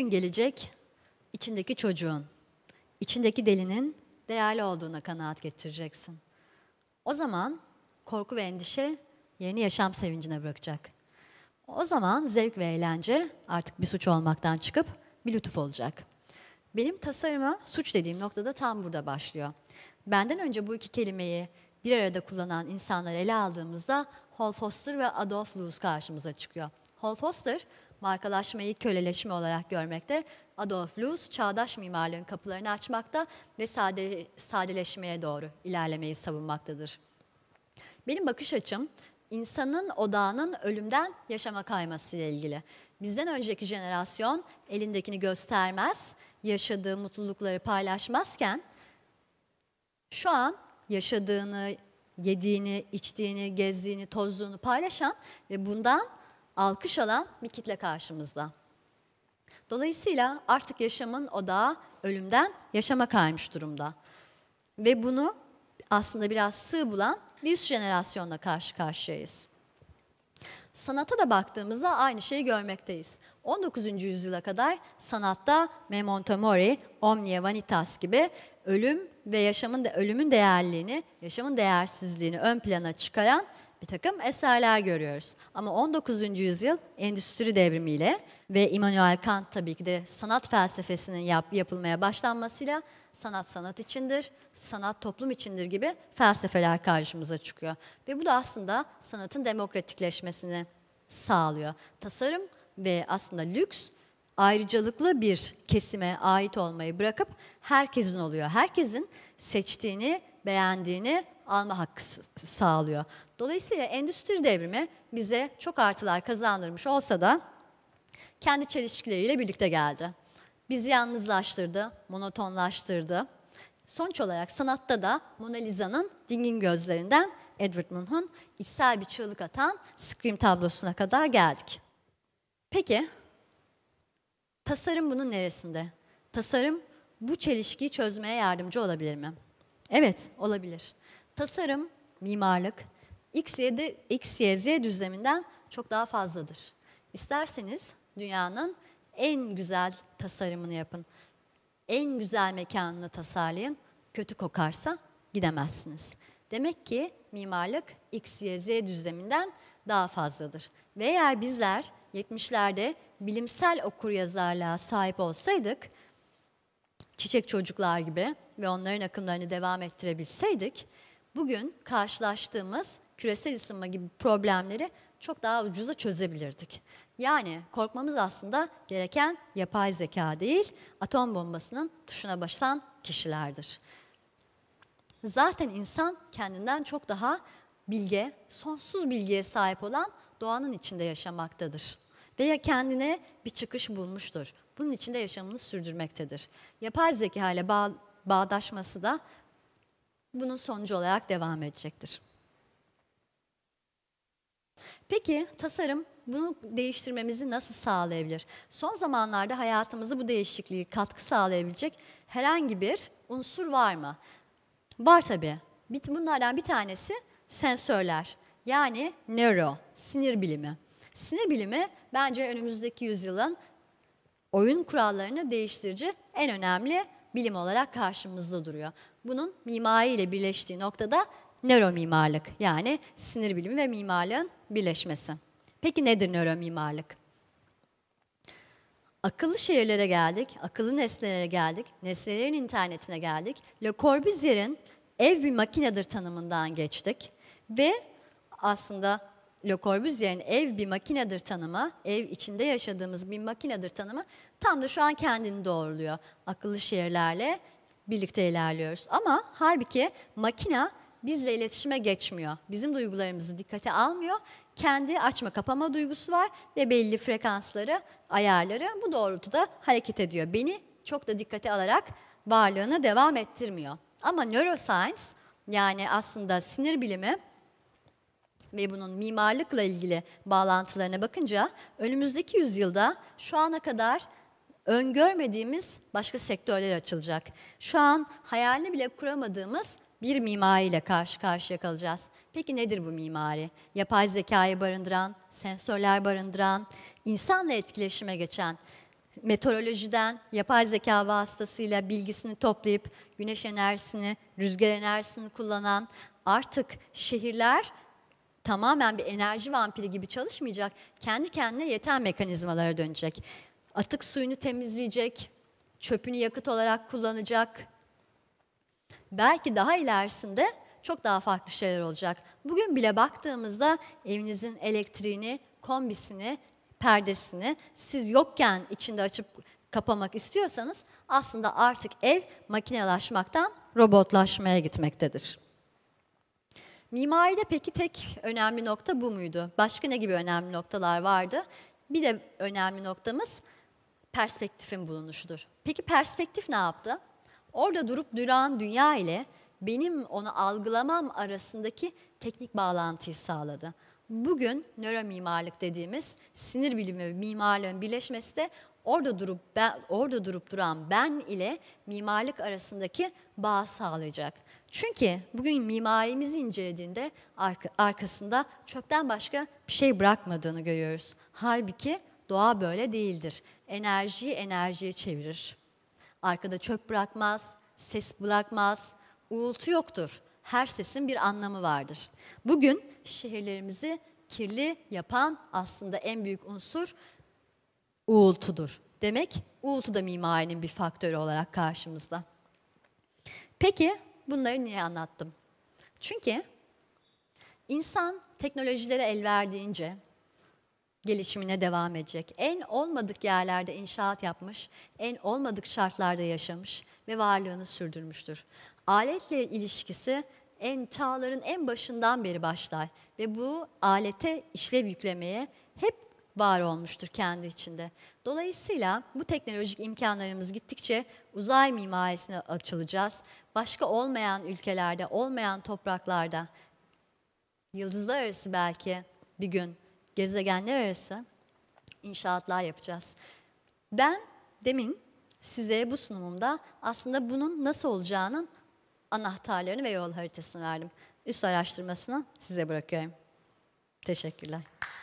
gün gelecek içindeki çocuğun, içindeki delinin değerli olduğuna kanaat getireceksin. O zaman korku ve endişe yerini yaşam sevincine bırakacak. O zaman zevk ve eğlence artık bir suç olmaktan çıkıp bir lütuf olacak. Benim tasarıma suç dediğim noktada tam burada başlıyor. Benden önce bu iki kelimeyi bir arada kullanan insanları ele aldığımızda Hall Foster ve Adolf Loos karşımıza çıkıyor. Hall Foster Markalaşmayı köleleşme olarak görmekte, Adolf Loos çağdaş mimarlığın kapılarını açmakta ve sade, sadeleşmeye doğru ilerlemeyi savunmaktadır. Benim bakış açım insanın odağının ölümden yaşama kayması ile ilgili. Bizden önceki jenerasyon elindekini göstermez, yaşadığı mutlulukları paylaşmazken şu an yaşadığını, yediğini, içtiğini, gezdiğini, tozduğunu paylaşan ve bundan alkış alan bir kitle karşımızda. Dolayısıyla artık yaşamın odağı ölümden yaşama kaymış durumda. Ve bunu aslında biraz sığ bulan bir üst jenerasyonla karşı karşıyayız. Sanata da baktığımızda aynı şeyi görmekteyiz. 19. yüzyıla kadar sanatta memento mori, omnia vanitas gibi ölüm ve yaşamın ölümün değerliğini, yaşamın değersizliğini ön plana çıkaran bir takım eserler görüyoruz. Ama 19. yüzyıl endüstri devrimiyle ve Immanuel Kant tabii ki de sanat felsefesinin yap, yapılmaya başlanmasıyla sanat sanat içindir, sanat toplum içindir gibi felsefeler karşımıza çıkıyor. Ve bu da aslında sanatın demokratikleşmesini sağlıyor. Tasarım ve aslında lüks ayrıcalıklı bir kesime ait olmayı bırakıp herkesin oluyor. Herkesin seçtiğini, beğendiğini alma hakkı sağlıyor. Dolayısıyla endüstri devrimi bize çok artılar kazandırmış olsa da kendi çelişkileriyle birlikte geldi. Bizi yalnızlaştırdı, monotonlaştırdı. Sonuç olarak sanatta da Mona Lisa'nın dingin gözlerinden Edward Munch'un içsel bir çığlık atan Scream tablosuna kadar geldik. Peki, tasarım bunun neresinde? Tasarım bu çelişkiyi çözmeye yardımcı olabilir mi? Evet, olabilir. Tasarım, mimarlık, X, Y, de, X, Y, Z düzleminden çok daha fazladır. İsterseniz dünyanın en güzel tasarımını yapın. En güzel mekanını tasarlayın. Kötü kokarsa gidemezsiniz. Demek ki mimarlık X, Y, Z düzleminden daha fazladır. Ve eğer bizler 70'lerde bilimsel okuryazarlığa sahip olsaydık, çiçek çocuklar gibi ve onların akımlarını devam ettirebilseydik, bugün karşılaştığımız küresel ısınma gibi problemleri çok daha ucuza çözebilirdik. Yani korkmamız aslında gereken yapay zeka değil, atom bombasının tuşuna basan kişilerdir. Zaten insan kendinden çok daha bilge, sonsuz bilgiye sahip olan doğanın içinde yaşamaktadır. veya kendine bir çıkış bulmuştur. Bunun içinde yaşamını sürdürmektedir. Yapay zeka ile bağ bağdaşması da bunun sonucu olarak devam edecektir. Peki tasarım bunu değiştirmemizi nasıl sağlayabilir? Son zamanlarda hayatımızı bu değişikliği katkı sağlayabilecek herhangi bir unsur var mı? Var tabii. Bunlardan bir tanesi sensörler. Yani nöro, sinir bilimi. Sinir bilimi bence önümüzdeki yüzyılın oyun kurallarını değiştirici en önemli bilim olarak karşımızda duruyor. Bunun mimari ile birleştiği noktada nöromimarlık yani sinir bilimi ve mimarlığın birleşmesi. Peki nedir nöromimarlık? Akıllı şehirlere geldik, akıllı nesnelere geldik, nesnelerin internetine geldik. Le Corbusier'in ev bir makinedir tanımından geçtik ve aslında Le Corbusier'in ev bir makinedir tanımı, ev içinde yaşadığımız bir makinedir tanımı tam da şu an kendini doğruluyor. Akıllı şehirlerle birlikte ilerliyoruz. Ama halbuki makina bizle iletişime geçmiyor. Bizim duygularımızı dikkate almıyor. Kendi açma kapama duygusu var ve belli frekansları, ayarları bu doğrultuda hareket ediyor. Beni çok da dikkate alarak varlığını devam ettirmiyor. Ama neuroscience yani aslında sinir bilimi ve bunun mimarlıkla ilgili bağlantılarına bakınca önümüzdeki yüzyılda şu ana kadar öngörmediğimiz başka sektörler açılacak. Şu an hayalini bile kuramadığımız bir mimariyle karşı karşıya kalacağız. Peki nedir bu mimari? Yapay zekayı barındıran, sensörler barındıran, insanla etkileşime geçen, meteorolojiden yapay zeka vasıtasıyla bilgisini toplayıp güneş enerjisini, rüzgar enerjisini kullanan artık şehirler tamamen bir enerji vampiri gibi çalışmayacak. Kendi kendine yeten mekanizmalara dönecek. Atık suyunu temizleyecek, çöpünü yakıt olarak kullanacak, Belki daha ilerisinde çok daha farklı şeyler olacak. Bugün bile baktığımızda evinizin elektriğini, kombisini, perdesini siz yokken içinde açıp kapamak istiyorsanız aslında artık ev makinelaşmaktan robotlaşmaya gitmektedir. Mimaride peki tek önemli nokta bu muydu? Başka ne gibi önemli noktalar vardı? Bir de önemli noktamız perspektifin bulunuşudur. Peki perspektif ne yaptı? Orada durup duran dünya ile benim onu algılamam arasındaki teknik bağlantıyı sağladı. Bugün nöro mimarlık dediğimiz sinir bilimi ve mimarlığın birleşmesi de orada durup ben, orada durup duran ben ile mimarlık arasındaki bağ sağlayacak. Çünkü bugün mimarimizi incelediğinde arka, arkasında çöpten başka bir şey bırakmadığını görüyoruz. Halbuki doğa böyle değildir. Enerjiyi enerjiye çevirir. Arkada çöp bırakmaz, ses bırakmaz, uğultu yoktur. Her sesin bir anlamı vardır. Bugün şehirlerimizi kirli yapan aslında en büyük unsur uğultudur. Demek uğultu da mimarinin bir faktörü olarak karşımızda. Peki bunları niye anlattım? Çünkü insan teknolojilere el verdiğince, gelişimine devam edecek. En olmadık yerlerde inşaat yapmış, en olmadık şartlarda yaşamış ve varlığını sürdürmüştür. Aletle ilişkisi en çağların en başından beri başlar ve bu alete işlev yüklemeye hep var olmuştur kendi içinde. Dolayısıyla bu teknolojik imkanlarımız gittikçe uzay mimarisine açılacağız. Başka olmayan ülkelerde, olmayan topraklarda, yıldızlar arası belki bir gün gezegenler arası inşaatlar yapacağız. Ben demin size bu sunumumda aslında bunun nasıl olacağının anahtarlarını ve yol haritasını verdim. Üst araştırmasını size bırakıyorum. Teşekkürler.